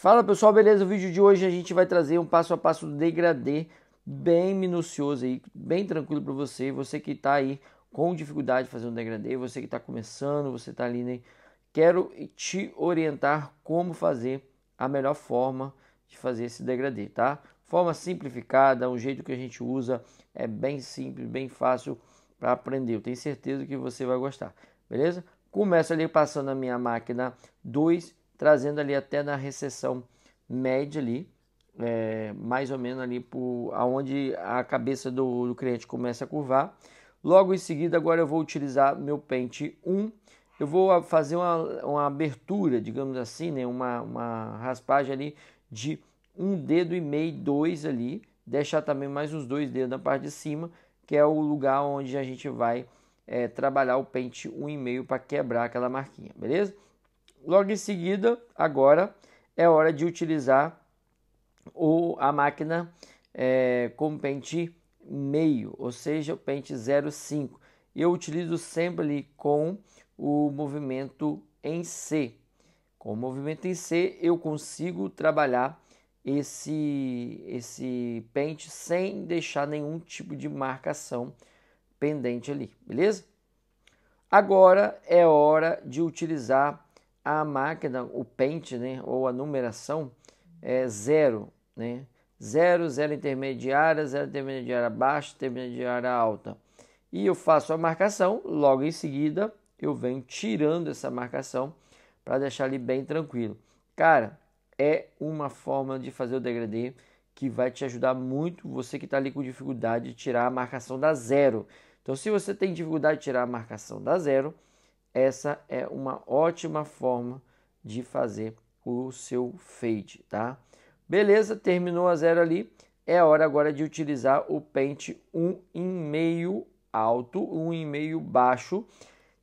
Fala pessoal, beleza? O vídeo de hoje a gente vai trazer um passo a passo degradê bem minucioso aí, bem tranquilo para você, você que está aí com dificuldade de fazer um degradê, você que está começando, você está ali, né? Quero te orientar como fazer a melhor forma de fazer esse degradê, tá? Forma simplificada, um jeito que a gente usa, é bem simples, bem fácil para aprender. Eu tenho certeza que você vai gostar, beleza? Começo ali passando a minha máquina 2 trazendo ali até na recessão média ali, é, mais ou menos ali por, aonde a cabeça do, do cliente começa a curvar. Logo em seguida, agora eu vou utilizar meu pente 1. Eu vou fazer uma, uma abertura, digamos assim, né? uma, uma raspagem ali de um dedo e meio, dois ali. Deixar também mais uns dois dedos na parte de cima, que é o lugar onde a gente vai é, trabalhar o pente 1,5 para quebrar aquela marquinha, beleza? Logo em seguida, agora é hora de utilizar o, a máquina é, com pente meio, ou seja, o pente 05. Eu utilizo sempre ali com o movimento em C. Com o movimento em C, eu consigo trabalhar esse, esse pente sem deixar nenhum tipo de marcação pendente ali, beleza? Agora é hora de utilizar a máquina, o pente, né, ou a numeração é zero, né? Zero, zero intermediária, zero intermediária baixa, intermediária alta. E eu faço a marcação, logo em seguida eu venho tirando essa marcação para deixar ele bem tranquilo. Cara, é uma forma de fazer o degradê que vai te ajudar muito você que está ali com dificuldade de tirar a marcação da zero. Então, se você tem dificuldade de tirar a marcação da zero, essa é uma ótima forma de fazer o seu fade, tá? Beleza, terminou a zero ali. É hora agora de utilizar o pente 1,5 alto, 1,5 baixo,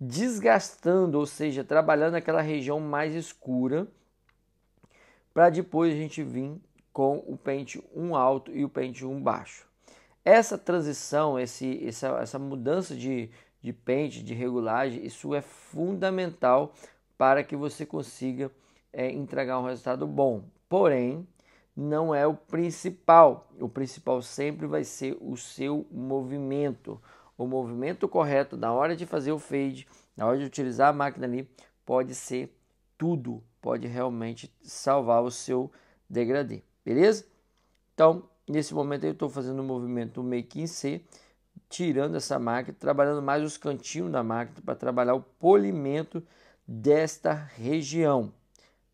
desgastando, ou seja, trabalhando aquela região mais escura, para depois a gente vir com o pente 1 alto e o pente 1 baixo. Essa transição, esse, essa, essa mudança de, de pente, de regulagem, isso é fundamental para que você consiga é, entregar um resultado bom. Porém, não é o principal. O principal sempre vai ser o seu movimento. O movimento correto na hora de fazer o fade, na hora de utilizar a máquina ali, pode ser tudo, pode realmente salvar o seu degradê, beleza? Então, nesse momento eu estou fazendo o um movimento Make in C, tirando essa máquina, trabalhando mais os cantinhos da máquina para trabalhar o polimento desta região,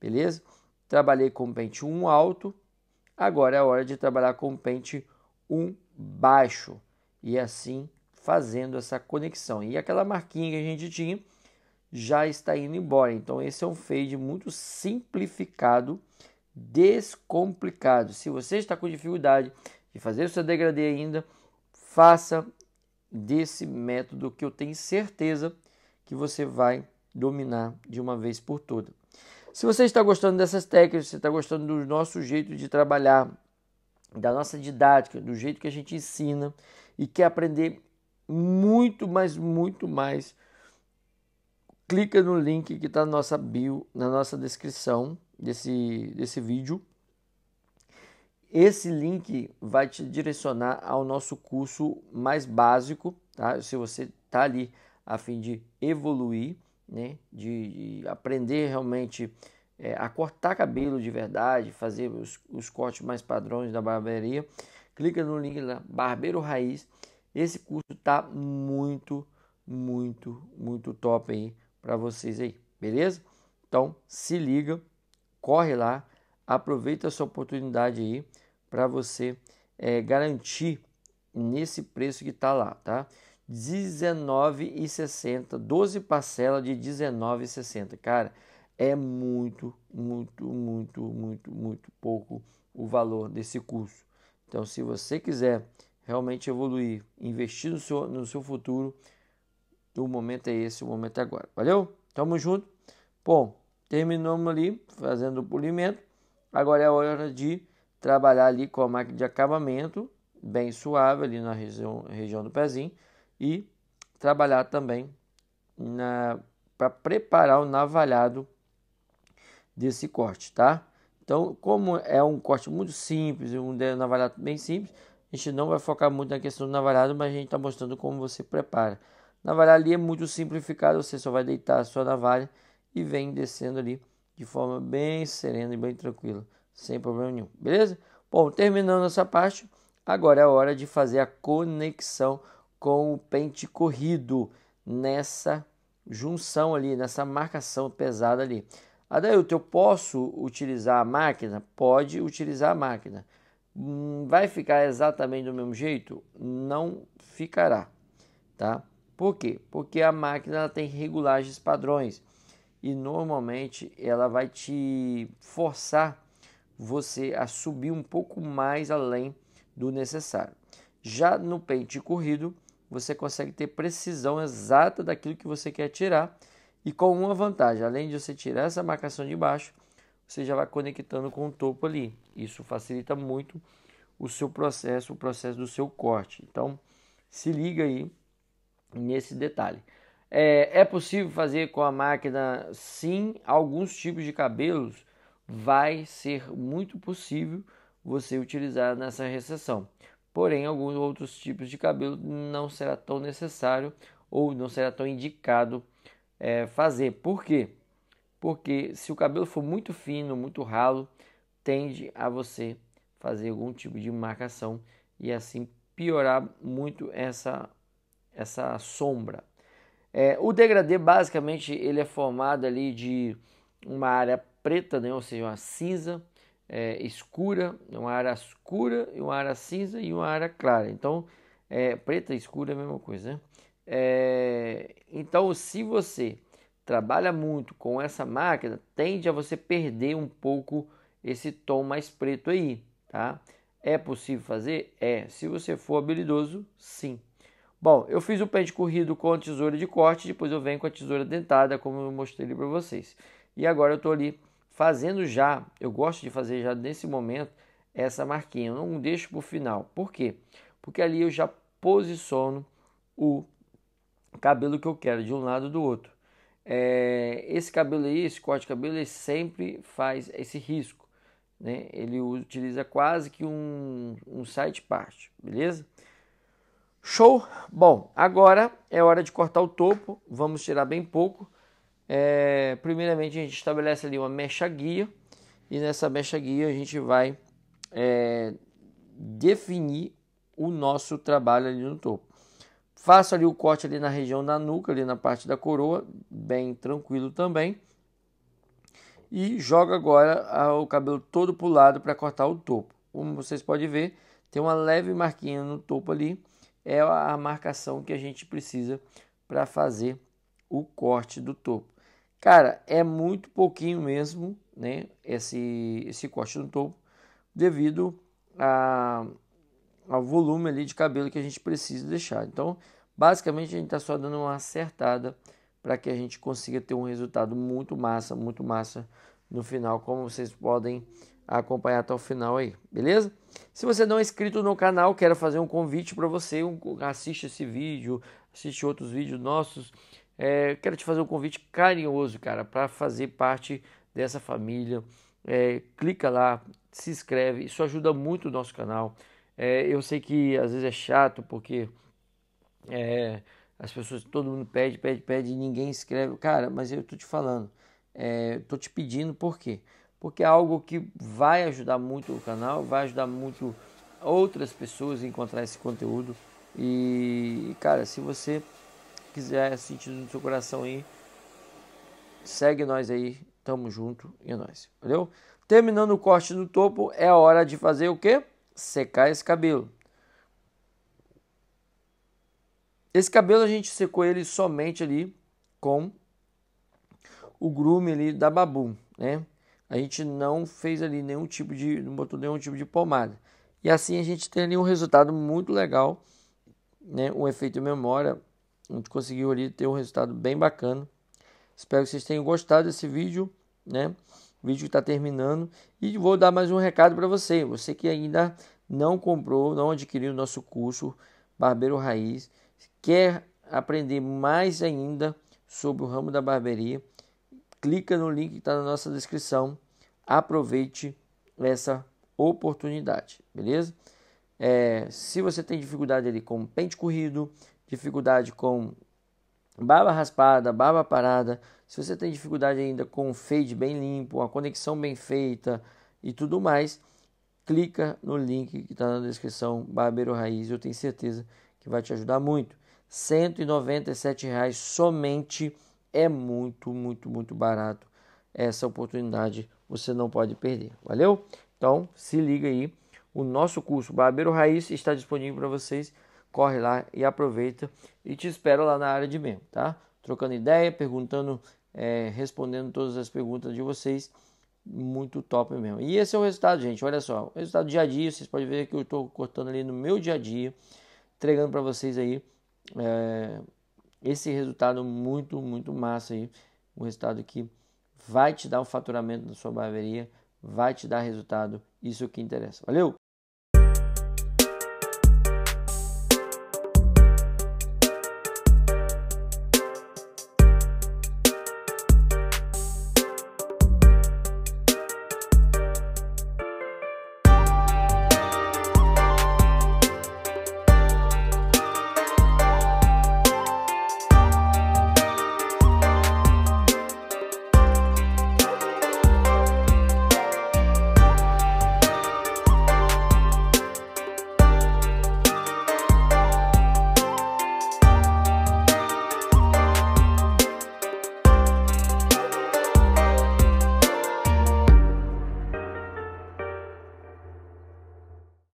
beleza? Trabalhei com pente 1 um alto, agora é a hora de trabalhar com pente 1 um baixo e assim fazendo essa conexão. E aquela marquinha que a gente tinha já está indo embora. Então esse é um fade muito simplificado, descomplicado. Se você está com dificuldade de fazer o seu degradê ainda, faça desse método que eu tenho certeza que você vai dominar de uma vez por toda. Se você está gostando dessas técnicas, se está gostando do nosso jeito de trabalhar, da nossa didática, do jeito que a gente ensina e quer aprender muito, mais, muito mais, clica no link que está na nossa bio, na nossa descrição desse, desse vídeo esse link vai te direcionar ao nosso curso mais básico, tá? Se você está ali a fim de evoluir, né? De, aprender realmente é, a cortar cabelo de verdade, fazer os, os cortes mais padrões da barbearia, clica no link lá, Barbeiro Raiz. Esse curso tá muito, muito, muito top aí para vocês aí, beleza? Então se liga, corre lá aproveita essa oportunidade aí para você é, garantir nesse preço que está lá, tá? R$19,60, 12 parcelas de R$19,60. Cara, é muito, muito, muito, muito, muito pouco o valor desse curso. Então, se você quiser realmente evoluir, investir no seu, no seu futuro, o momento é esse, o momento é agora. Valeu? Tamo junto. Bom, terminamos ali fazendo o polimento. Agora é a hora de trabalhar ali com a máquina de acabamento, bem suave ali na região, região do pezinho, e trabalhar também para preparar o navalhado desse corte, tá? Então, como é um corte muito simples, um navalhado bem simples, a gente não vai focar muito na questão do navalhado, mas a gente está mostrando como você prepara. Navalhar ali é muito simplificado, você só vai deitar a sua navalha e vem descendo ali de forma bem serena e bem tranquila, sem problema nenhum, beleza? Bom, terminando essa parte, agora é a hora de fazer a conexão com o pente corrido nessa junção ali, nessa marcação pesada ali. Adailto, eu posso utilizar a máquina? Pode utilizar a máquina. Hum, vai ficar exatamente do mesmo jeito? Não ficará, tá? Por quê? Porque a máquina tem regulagens padrões e normalmente ela vai te forçar você a subir um pouco mais além do necessário. Já no pente corrido, você consegue ter precisão exata daquilo que você quer tirar e com uma vantagem, além de você tirar essa marcação de baixo, você já vai conectando com o topo ali. Isso facilita muito o seu processo, o processo do seu corte. Então, se liga aí nesse detalhe. É, é possível fazer com a máquina? Sim, alguns tipos de cabelos vai ser muito possível você utilizar nessa recessão. Porém, alguns outros tipos de cabelo não será tão necessário ou não será tão indicado é, fazer. Por quê? Porque se o cabelo for muito fino, muito ralo, tende a você fazer algum tipo de marcação e assim piorar muito essa, essa sombra. É, o degradê basicamente ele é formado ali de uma área preta, né, ou seja, uma cinza é, escura, uma área escura, uma área cinza e uma área clara. Então, é, preta e escura é a mesma coisa. Né? É, então, se você trabalha muito com essa máquina, tende a você perder um pouco esse tom mais preto aí, tá? É possível fazer? É. Se você for habilidoso, sim. Bom, eu fiz o pente corrido com a tesoura de corte, depois eu venho com a tesoura dentada, como eu mostrei para vocês. E agora eu estou ali fazendo já, eu gosto de fazer já nesse momento, essa marquinha. Eu não deixo para o final. Por quê? Porque ali eu já posiciono o cabelo que eu quero de um lado do outro. É, esse cabelo aí, esse corte de cabelo, ele sempre faz esse risco. Né? Ele utiliza quase que um, um side part, beleza? Show? Bom, agora é hora de cortar o topo, vamos tirar bem pouco. É, primeiramente a gente estabelece ali uma mecha guia e nessa mecha guia a gente vai é, definir o nosso trabalho ali no topo. Faço ali o corte ali na região da nuca, ali na parte da coroa, bem tranquilo também. E jogo agora o cabelo todo para o lado para cortar o topo. Como vocês podem ver, tem uma leve marquinha no topo ali é a marcação que a gente precisa para fazer o corte do topo. Cara, é muito pouquinho mesmo, né? Esse, esse corte no topo, devido a, ao volume ali de cabelo que a gente precisa deixar. Então, basicamente, a gente está só dando uma acertada para que a gente consiga ter um resultado muito massa, muito massa no final, como vocês podem acompanhar até o final aí, beleza? Se você não é inscrito no canal, quero fazer um convite para você, um, assiste esse vídeo, assiste outros vídeos nossos. É, quero te fazer um convite carinhoso, cara, para fazer parte dessa família. É, clica lá, se inscreve, isso ajuda muito o nosso canal. É, eu sei que às vezes é chato porque é, as pessoas, todo mundo pede, pede, pede e ninguém escreve. Cara, mas eu tô te falando, Estou é, te pedindo por quê? Porque é algo que vai ajudar muito o canal, vai ajudar muito outras pessoas a encontrar esse conteúdo. E, cara, se você quiser sentido no seu coração aí, segue nós aí, tamo junto e é nóis, valeu? Terminando o corte no topo, é hora de fazer o quê? Secar esse cabelo. Esse cabelo a gente secou ele somente ali com o groom ali da babum né? A gente não fez ali nenhum tipo de, não botou nenhum tipo de pomada. E assim a gente tem ali um resultado muito legal, né? Um efeito memória, a gente conseguiu ali ter um resultado bem bacana. Espero que vocês tenham gostado desse vídeo, né? O vídeo está terminando e vou dar mais um recado para você, você que ainda não comprou, não adquiriu o nosso curso Barbeiro Raiz, quer aprender mais ainda sobre o ramo da barbearia, clica no link que está na nossa descrição. Aproveite essa oportunidade, beleza? É, se você tem dificuldade ali com pente corrido, dificuldade com barba raspada, barba parada, se você tem dificuldade ainda com fade bem limpo, uma conexão bem feita e tudo mais, clica no link que está na descrição, Barbeiro Raiz, eu tenho certeza que vai te ajudar muito. R$ 197 somente é muito, muito, muito barato essa oportunidade. Você não pode perder, valeu? Então, se liga aí. O nosso curso Barbeiro Raiz está disponível para vocês. Corre lá e aproveita. E te espero lá na área de membro, tá? Trocando ideia, perguntando, é, respondendo todas as perguntas de vocês. Muito top mesmo. E esse é o resultado, gente. Olha só. O resultado do dia a dia. Vocês podem ver que eu estou cortando ali no meu dia a dia. Entregando para vocês aí. É, esse resultado muito, muito massa aí. Um resultado que vai te dar um faturamento na sua barbearia, vai te dar resultado. Isso é o que interessa. Valeu!